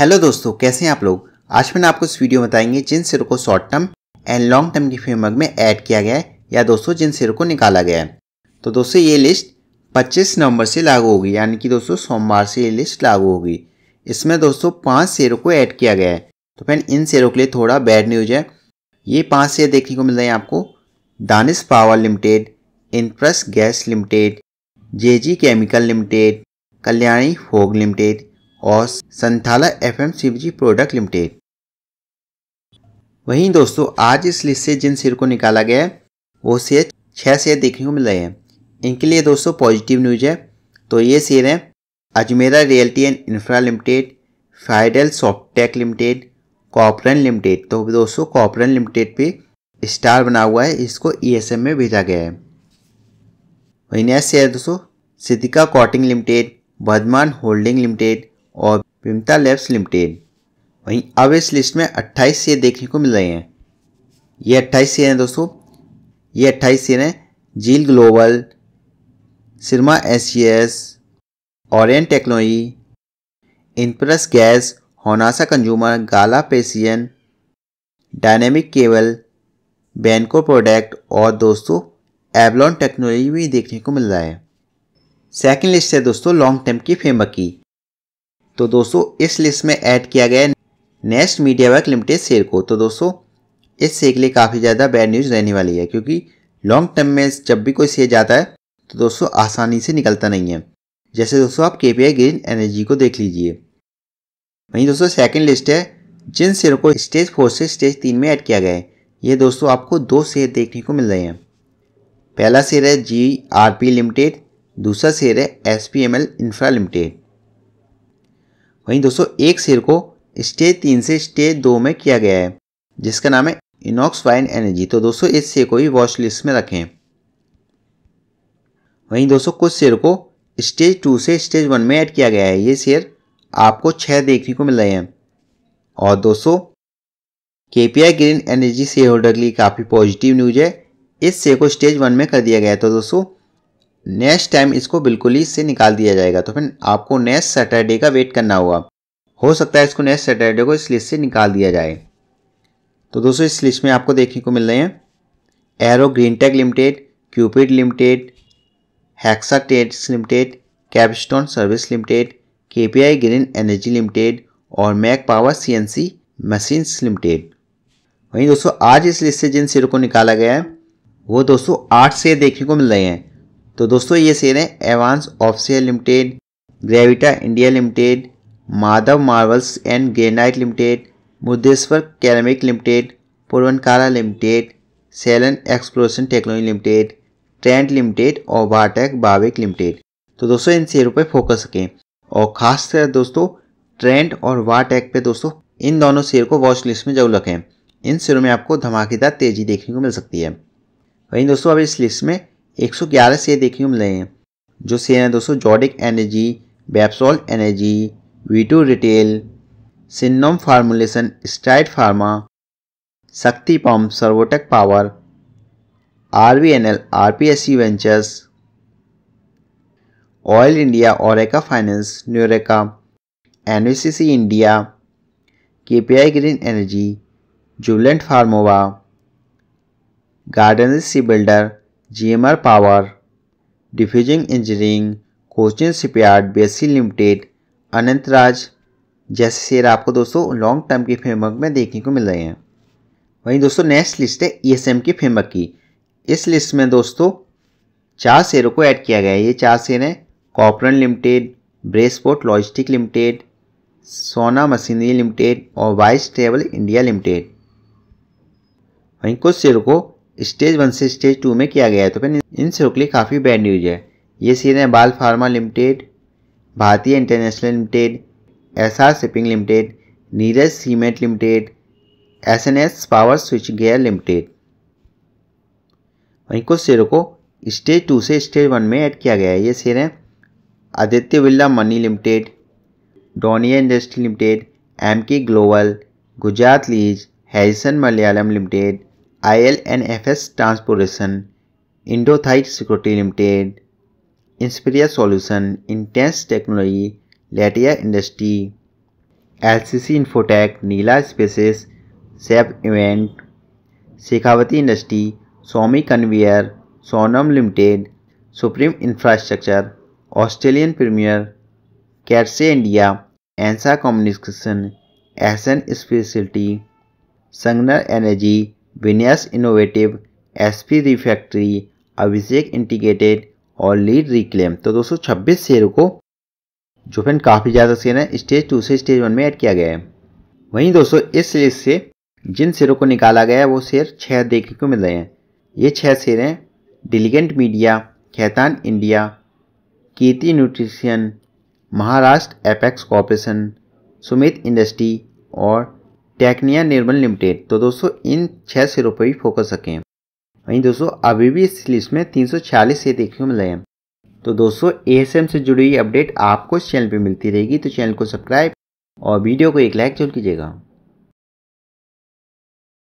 hello दोस्तों कैसे हैं आप लोग आज मैंने आपको इस वीडियो में बताएंगे जिन सिरों को short term and long term की फ्रेमवर्क में ऐड किया गया है या दोस्तों जिन शेयरों को निकाला गया है तो दोस्तों ये लिस्ट 25 नवंबर से लागू होगी यानी कि दोस्तों सोमवार से ये लिस्ट लागू होगी इसमें दोस्तों पाँच शेयरों को ऐड किया गया है तो फैन इन शेयरों के लिए थोड़ा बैड न्यूज है ये पाँच शेयर देखने को मिल रहे हैं आपको दानिश पावर लिमिटेड इनप्रस gas limited J chemical limited Kalyani फोग लिमिटेड और संथाला F M Shivji product limited वहीं दोस्तों आज इस लिस्ट से जिन शेयर को निकाला गया है वो शेयर छः शेयर देखने को मिल रहे हैं इनके लिए दोस्तों पॉजिटिव न्यूज है तो ये शेयर हैं Ajmera realty and infra limited फाइडल सॉफ्टटेक लिमिटेड कॉपरन लिमिटेड तो दोस्तों कॉपरन लिमिटेड पे स्टार बना हुआ है इसको ईएसएम e में भेजा गया है वहीं नेक्स्ट शेयर दोस्तों सिद्धिका कॉटिंग लिमिटेड बदमान होल्डिंग लिमिटेड और पिमता लैब्स लिमिटेड वहीं अब इस लिस्ट में 28 शेयर देखने को मिल रहे हैं ये 28 शेयर हैं दोस्तों ये 28 शेयर हैं zeal global Syrma S orion technology इनप्रस गैस होनासा कंज्यूमर गाला पेसियन डायनेमिक केबल बैनको प्रोडक्ट और दोस्तों एवलॉन टेक्नोलॉजी भी देखने को मिल रहा है सेकंड लिस्ट है दोस्तों लॉन्ग टर्म की फेमक की तो दोस्तों इस लिस्ट में ऐड किया गया है nest media work limited share को तो दोस्तों इस शेयर के लिए काफ़ी ज़्यादा बैड न्यूज़ रहने वाली है क्योंकि लॉन्ग टर्म में जब भी कोई शेयर जाता है तो दोस्तों आसानी से निकलता नहीं है जैसे दोस्तों आप के ग्रीन एनर्जी को देख लीजिए वहीं दोस्तों सेकेंड लिस्ट है जिन शेयर को स्टेज फोर से स्टेज तीन में ऐड किया गया है ये दोस्तों आपको दो शेयर देखने को मिल रहे हैं पहला शेयर है जी आर पी लिमिटेड दूसरा शेयर है S P M L infra limited वहीं दोस्तों एक शेयर को स्टेज तीन से स्टेज दो में किया गया है जिसका नाम है इनॉक्स वाइन एनर्जी तो दोस्तों इस शेयर को भी वॉच लिस्ट में रखें वहीं दोस्तों कुछ शेयर को स्टेज टू से स्टेज वन में ऐड किया गया है ये शेयर आपको छः देखने को मिल रहे हैं और दोस्तों के ग्रीन एनर्जी शेयर होल्डर के लिए काफ़ी पॉजिटिव न्यूज है इस शेयर को स्टेज वन में कर दिया गया है तो दोस्तों नेक्स्ट टाइम इसको बिल्कुल ही इससे निकाल दिया जाएगा तो फिर आपको नेक्स्ट सैटरडे का वेट करना होगा हो सकता है इसको नेक्स्ट सैटरडे को इस लिस्ट से निकाल दिया जाए तो दोस्तों इस लिस्ट में आपको देखने को मिल रहे हैं arrow green tech limited cupid limited hexa टेट्स लिमिटेड कैपस्टोन सर्विस लिमिटेड के ग्रीन एनर्जी लिमिटेड और mac power C machines limited वहीं दोस्तों आज इस लिस्ट से जिन सिरों को निकाला गया है वो दोस्तों आठ से देखने को मिल रहे हैं तो दोस्तों ये शेयर हैं एवांस ऑफसेल limited Gravita India limited Madhav marbles and granite limited मुद्देश्वर ceramic limited Puravankara limited Selan exploration technology limited trend limited और बाटेक बाविक लिमिटेड तो दोस्तों इन शेयरों पर फोकस करें और खासकर दोस्तों ट्रेंड और वाटेक पे दोस्तों इन दोनों शेयर को वॉच लिस्ट में जरूर रखें इन शेयरों में आपको धमाकेदार तेजी देखने को मिल सकती है वहीं दोस्तों अब इस लिस्ट में 111 से देखिए हैं जो शेयर हैं दोस्तों जॉडिक एनर्जी बैप्सॉल एनर्जी वीटो रिटेल सिन्नम फार्मुलेशन स्ट्राइट pharma Shakti pump servotech power R V N L R P S C ventures oil India और फाइनेंस न्यूरेका N C India K P I green energy jubilant pharmova garden C builder GMR power diffusing engineering Cochin shipyard बेसी limited Anantraj जैसे शेयर आपको दोस्तों long term के framework में देखने को मिल रहे हैं वहीं दोस्तों नेक्स्ट लिस्ट है ई की फेमवर्क की इस लिस्ट में दोस्तों चार शेयरों को ऐड किया गया है ये चार शेयर हैं Kopran limited braceport logistic limited Sona machinery limited और वाइस ट्रेवल इंडिया लिमिटेड वहीं कुछ शेयरों को स्टेज वन से स्टेज टू में किया गया है तो फिर इन इनसे के लिए काफ़ी बैड न्यूज है ये सीन है बाल pharma limited Bharatiya international limited S R shipping limited Neeraj cement limited S N S power switch gear limited वहीं कुछ शेयरों को स्टेज टू से स्टेज वन में ऐड किया गया है ये शेयर हैं आदित्य बिरला मनी लिमिटेड डोनिया industry limited M K global Gujarat lease Harrison Malayalam limited ILNFS transportation, Indothite Security Limited, Inspiria Solution, Intense Technology, Latia Industry, LCC Infotech, Nila Spaces, Sep Event, Shekhawati Industry, Somi Conveyor, Sonam Limited, Supreme Infrastructure, Australian Premier, Kerse India, Ansa Communication, Ascent Specialty, Sangner Energy, विनयस innovative S P refractory Abhishek integrated और lead reclaim तो दोस्तों छब्बीस share को जो friend काफ़ी ज़्यादा share है स्टेज टू से स्टेज वन में ऐड किया गया है वहीं दोस्तों इस लिस्ट से जिन शेयरों को निकाला गया है वो शेयर छः देखने को मिल रहे हैं ये छः शेयर हैं diligent media Khaitan India Kirti nutrition Maharashtra apex corporation Sumit industry और टेक्निया निर्मल लिमिटेड तो दोस्तों इन छः शेयरों पर भी फोकस रखें वहीं दोस्तों अभी भी इस लिस्ट में तीन सौ छियालीस शेयर देखने को मिले हैं तो दोस्तों ए से जुड़ी हुई अपडेट आपको इस चैनल पर मिलती रहेगी तो चैनल को सब्सक्राइब और वीडियो को एक लाइक जरूर कीजिएगा